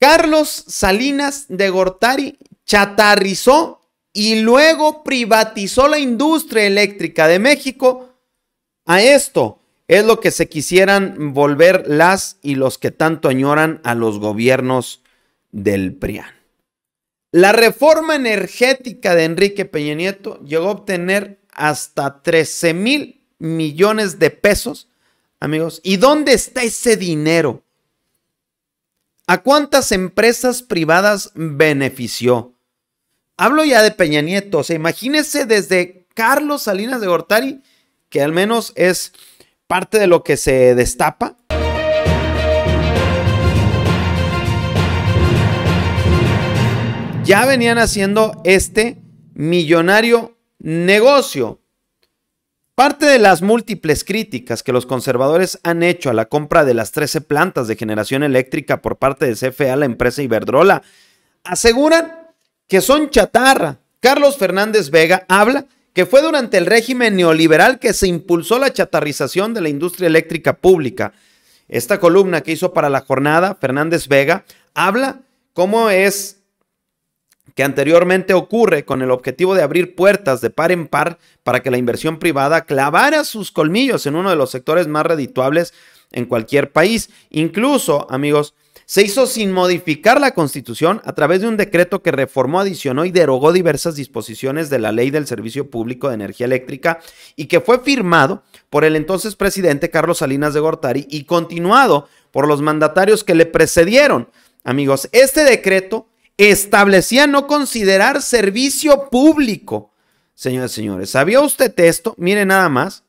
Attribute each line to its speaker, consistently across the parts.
Speaker 1: Carlos Salinas de Gortari chatarrizó y luego privatizó la industria eléctrica de México. A esto es lo que se quisieran volver las y los que tanto añoran a los gobiernos del PRIAN. La reforma energética de Enrique Peña Nieto llegó a obtener hasta 13 mil millones de pesos, amigos. ¿Y dónde está ese dinero? ¿A cuántas empresas privadas benefició? Hablo ya de Peña Nieto, o sea, imagínense desde Carlos Salinas de Gortari, que al menos es parte de lo que se destapa. Ya venían haciendo este millonario negocio. Parte de las múltiples críticas que los conservadores han hecho a la compra de las 13 plantas de generación eléctrica por parte de CFA, la empresa Iberdrola aseguran que son chatarra. Carlos Fernández Vega habla que fue durante el régimen neoliberal que se impulsó la chatarrización de la industria eléctrica pública. Esta columna que hizo para la jornada, Fernández Vega, habla cómo es que anteriormente ocurre con el objetivo de abrir puertas de par en par para que la inversión privada clavara sus colmillos en uno de los sectores más redituables en cualquier país. Incluso, amigos, se hizo sin modificar la constitución a través de un decreto que reformó, adicionó y derogó diversas disposiciones de la ley del Servicio Público de Energía Eléctrica y que fue firmado por el entonces presidente Carlos Salinas de Gortari y continuado por los mandatarios que le precedieron. Amigos, este decreto establecía no considerar servicio público. señores y señores, ¿sabía usted esto? Mire nada más.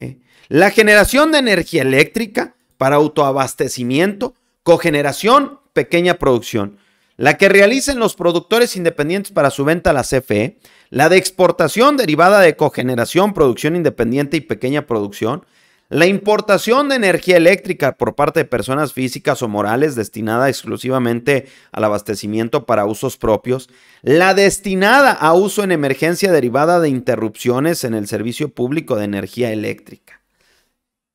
Speaker 1: ¿eh? La generación de energía eléctrica para autoabastecimiento, cogeneración, pequeña producción. La que realicen los productores independientes para su venta a la CFE. La de exportación derivada de cogeneración, producción independiente y pequeña producción la importación de energía eléctrica por parte de personas físicas o morales destinada exclusivamente al abastecimiento para usos propios, la destinada a uso en emergencia derivada de interrupciones en el servicio público de energía eléctrica.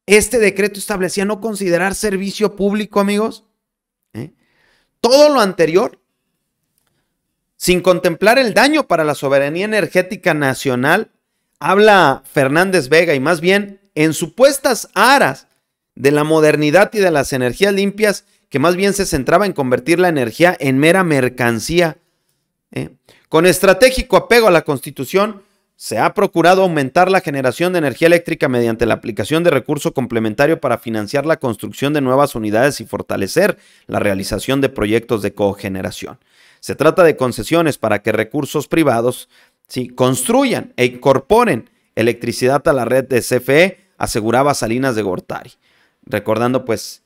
Speaker 1: Este decreto establecía no considerar servicio público, amigos. ¿eh? Todo lo anterior, sin contemplar el daño para la soberanía energética nacional, habla Fernández Vega y más bien en supuestas aras de la modernidad y de las energías limpias, que más bien se centraba en convertir la energía en mera mercancía. ¿eh? Con estratégico apego a la Constitución, se ha procurado aumentar la generación de energía eléctrica mediante la aplicación de recurso complementario para financiar la construcción de nuevas unidades y fortalecer la realización de proyectos de cogeneración. Se trata de concesiones para que recursos privados construyan e incorporen electricidad a la red de CFE aseguraba Salinas de Gortari, recordando pues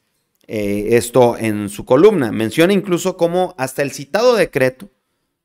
Speaker 1: eh, esto en su columna. Menciona incluso cómo hasta el citado decreto,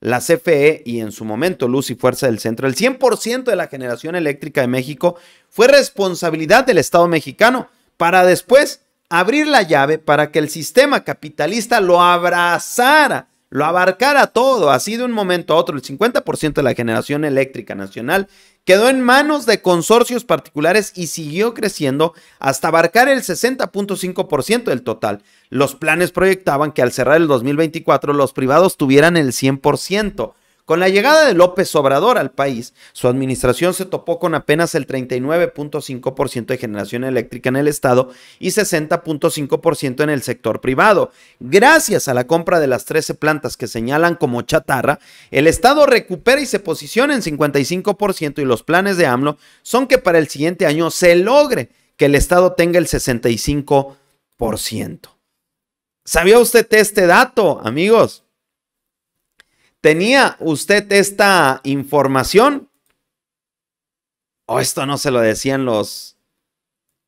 Speaker 1: la CFE y en su momento Luz y Fuerza del Centro, el 100% de la generación eléctrica de México fue responsabilidad del Estado mexicano para después abrir la llave para que el sistema capitalista lo abrazara lo abarcara todo, así de un momento a otro, el 50% de la generación eléctrica nacional quedó en manos de consorcios particulares y siguió creciendo hasta abarcar el 60.5% del total. Los planes proyectaban que al cerrar el 2024 los privados tuvieran el 100%. Con la llegada de López Obrador al país, su administración se topó con apenas el 39.5% de generación eléctrica en el Estado y 60.5% en el sector privado. Gracias a la compra de las 13 plantas que señalan como chatarra, el Estado recupera y se posiciona en 55% y los planes de AMLO son que para el siguiente año se logre que el Estado tenga el 65%. ¿Sabía usted este dato, amigos? ¿Tenía usted esta información? ¿O esto no se lo decían los,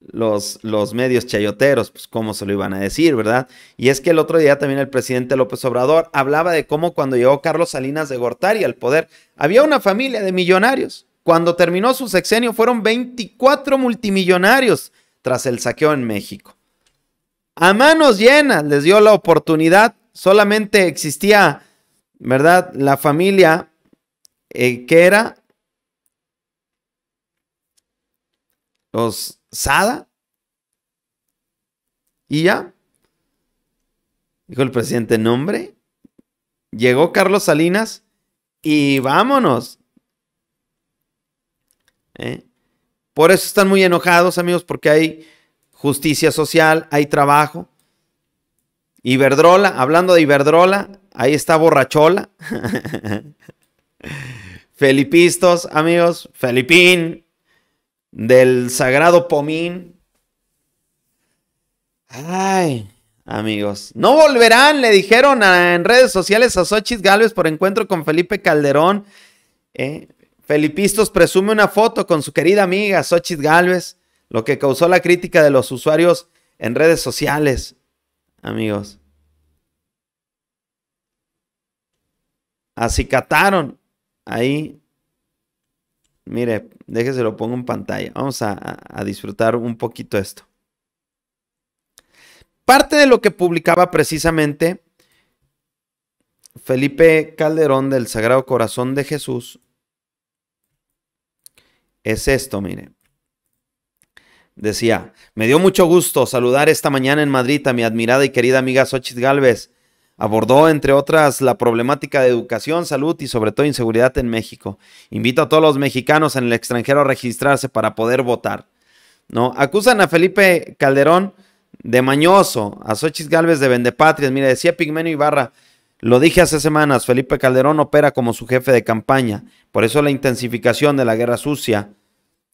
Speaker 1: los, los medios chayoteros? Pues cómo se lo iban a decir, ¿verdad? Y es que el otro día también el presidente López Obrador hablaba de cómo cuando llegó Carlos Salinas de Gortari al poder, había una familia de millonarios. Cuando terminó su sexenio fueron 24 multimillonarios tras el saqueo en México. A manos llenas les dio la oportunidad, solamente existía ¿verdad? La familia eh, que era los Sada. Y ya, dijo el presidente, nombre. Llegó Carlos Salinas y vámonos. ¿Eh? Por eso están muy enojados, amigos, porque hay justicia social, hay trabajo. Iberdrola, hablando de Iberdrola, Ahí está Borrachola. Felipistos, amigos. Felipín. Del Sagrado Pomín. Ay, amigos. No volverán, le dijeron en redes sociales a Sochis Galvez por encuentro con Felipe Calderón. Eh, Felipistos presume una foto con su querida amiga Sochis Galvez, lo que causó la crítica de los usuarios en redes sociales, amigos. acicataron ahí. Mire, déjese lo pongo en pantalla. Vamos a, disfrutar un poquito esto. Parte de lo que publicaba precisamente Felipe Calderón del Sagrado Corazón de Jesús es esto, mire. Decía, me dio mucho gusto saludar esta mañana en Madrid a mi admirada y querida amiga Xochitl Galvez Abordó, entre otras, la problemática de educación, salud y sobre todo inseguridad en México. Invito a todos los mexicanos en el extranjero a registrarse para poder votar. ¿no? Acusan a Felipe Calderón de mañoso, a Sochis Galvez de vendepatrias. Mira, decía Pigmeno Ibarra, lo dije hace semanas, Felipe Calderón opera como su jefe de campaña. Por eso la intensificación de la guerra sucia,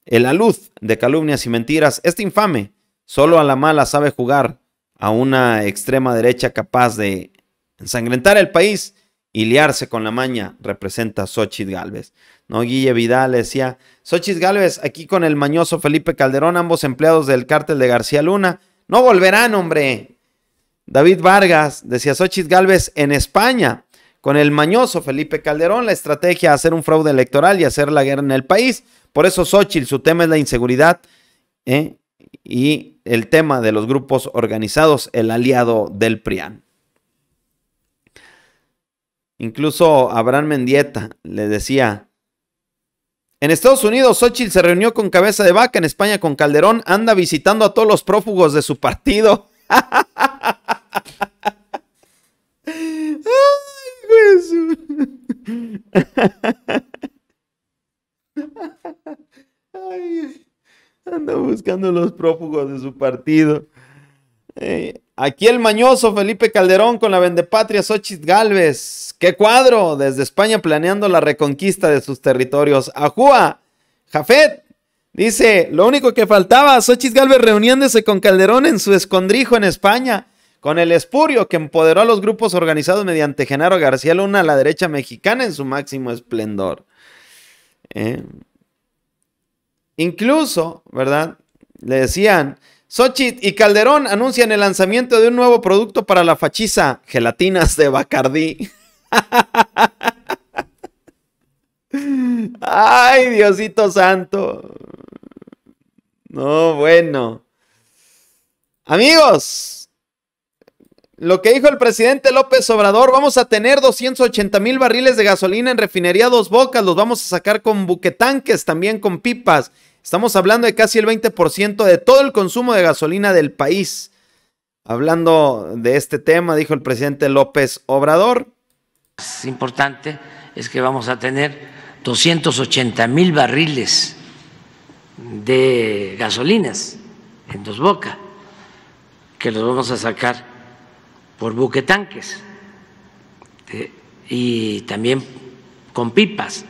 Speaker 1: la luz de calumnias y mentiras, este infame, solo a la mala sabe jugar a una extrema derecha capaz de Ensangrentar el país y liarse con la maña representa Xochitl Galvez. ¿No? Guille Vidal decía, Xochitl Galvez aquí con el mañoso Felipe Calderón, ambos empleados del cártel de García Luna. No volverán, hombre. David Vargas decía Xochitl Galvez en España. Con el mañoso Felipe Calderón, la estrategia hacer un fraude electoral y hacer la guerra en el país. Por eso Xochitl, su tema es la inseguridad ¿eh? y el tema de los grupos organizados, el aliado del PRIAN. Incluso Abraham Mendieta le decía, en Estados Unidos, Xochitl se reunió con Cabeza de Vaca, en España con Calderón, anda visitando a todos los prófugos de su partido. Ay,
Speaker 2: anda buscando
Speaker 1: los prófugos de su partido. Aquí el mañoso Felipe Calderón con la vendepatria Xochitl Galvez. ¡Qué cuadro! Desde España planeando la reconquista de sus territorios. ¡Ajúa! Jafet dice: Lo único que faltaba, Xochitl Galvez reuniéndose con Calderón en su escondrijo en España, con el espurio que empoderó a los grupos organizados mediante Genaro García Luna a la derecha mexicana en su máximo esplendor. Eh, incluso, ¿verdad? Le decían Xochitl y Calderón anuncian el lanzamiento de un nuevo producto para la fachiza, gelatinas de Bacardí. Ay, Diosito Santo. No, bueno. Amigos, lo que dijo el presidente López Obrador, vamos a tener 280 mil barriles de gasolina en refinería Dos Bocas, los vamos a sacar con buquetanques, también con pipas. Estamos hablando de casi el 20% de todo el consumo de gasolina del país. Hablando de este tema, dijo el presidente López Obrador. Es importante es que vamos a tener 280 mil barriles de gasolinas en Dos Bocas, que los vamos a sacar por buquetanques eh, y también con pipas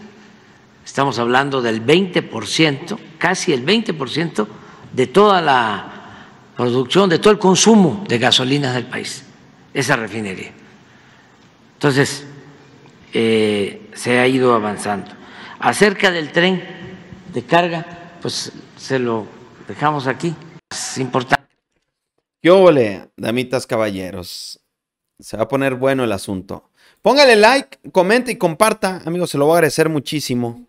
Speaker 1: estamos hablando del 20%, casi el 20% de toda la producción, de todo el consumo de gasolinas del país, esa refinería. Entonces, eh, se ha ido avanzando. Acerca del tren de carga, pues se lo dejamos aquí. Es importante. ¿Qué damitas caballeros? Se va a poner bueno el asunto. Póngale like, comente y comparta. Amigos, se lo voy a agradecer muchísimo.